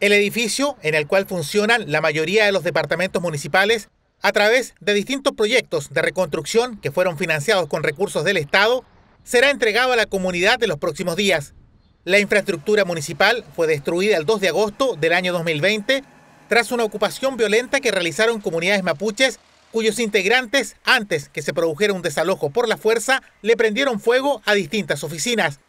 El edificio, en el cual funcionan la mayoría de los departamentos municipales, a través de distintos proyectos de reconstrucción que fueron financiados con recursos del Estado, será entregado a la comunidad en los próximos días. La infraestructura municipal fue destruida el 2 de agosto del año 2020 tras una ocupación violenta que realizaron comunidades mapuches cuyos integrantes, antes que se produjera un desalojo por la fuerza, le prendieron fuego a distintas oficinas.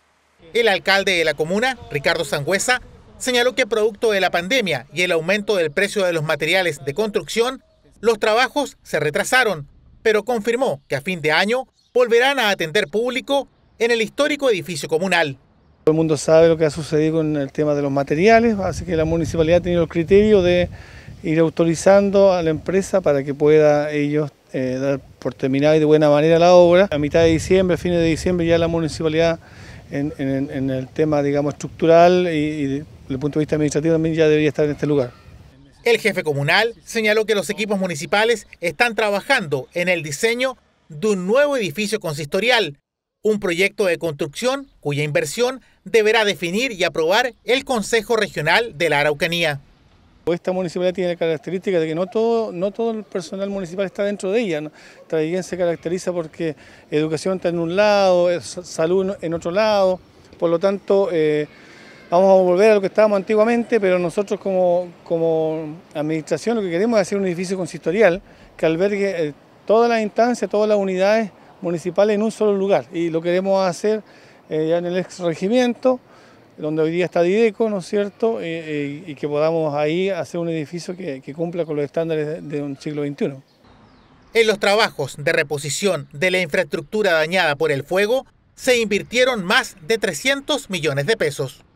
El alcalde de la comuna, Ricardo Sangüesa, señaló que producto de la pandemia y el aumento del precio de los materiales de construcción, los trabajos se retrasaron, pero confirmó que a fin de año volverán a atender público en el histórico edificio comunal. Todo el mundo sabe lo que ha sucedido con el tema de los materiales, así que la municipalidad ha tenido el criterio de ir autorizando a la empresa para que pueda ellos eh, dar por terminada y de buena manera la obra. A mitad de diciembre, a fines de diciembre, ya la municipalidad en, el tema, digamos, estructural y, y desde el punto de vista administrativo también ya debería estar en este lugar. El jefe comunal señaló que los equipos municipales están trabajando en el diseño de un nuevo edificio consistorial, un proyecto de construcción cuya inversión deberá definir y aprobar el Consejo Regional de la Araucanía. Esta municipalidad tiene la característica de que no todo, no todo el personal municipal está dentro de ella. ¿no? Traiguén se caracteriza porque educación está en un lado, eh, salud en otro lado, por lo tanto eh, vamos a volver a lo que estábamos antiguamente, pero nosotros como, administración lo que queremos es hacer un edificio consistorial que albergue eh, todas las instancias, todas las unidades municipales en un solo lugar y lo queremos hacer ya en el ex regimiento donde hoy día está Dideco, ¿no es cierto? Eh, eh, y que podamos ahí hacer un edificio que, cumpla con los estándares de, de un siglo XXI. En los trabajos de reposición de la infraestructura dañada por el fuego, se invirtieron más de 300 millones de pesos.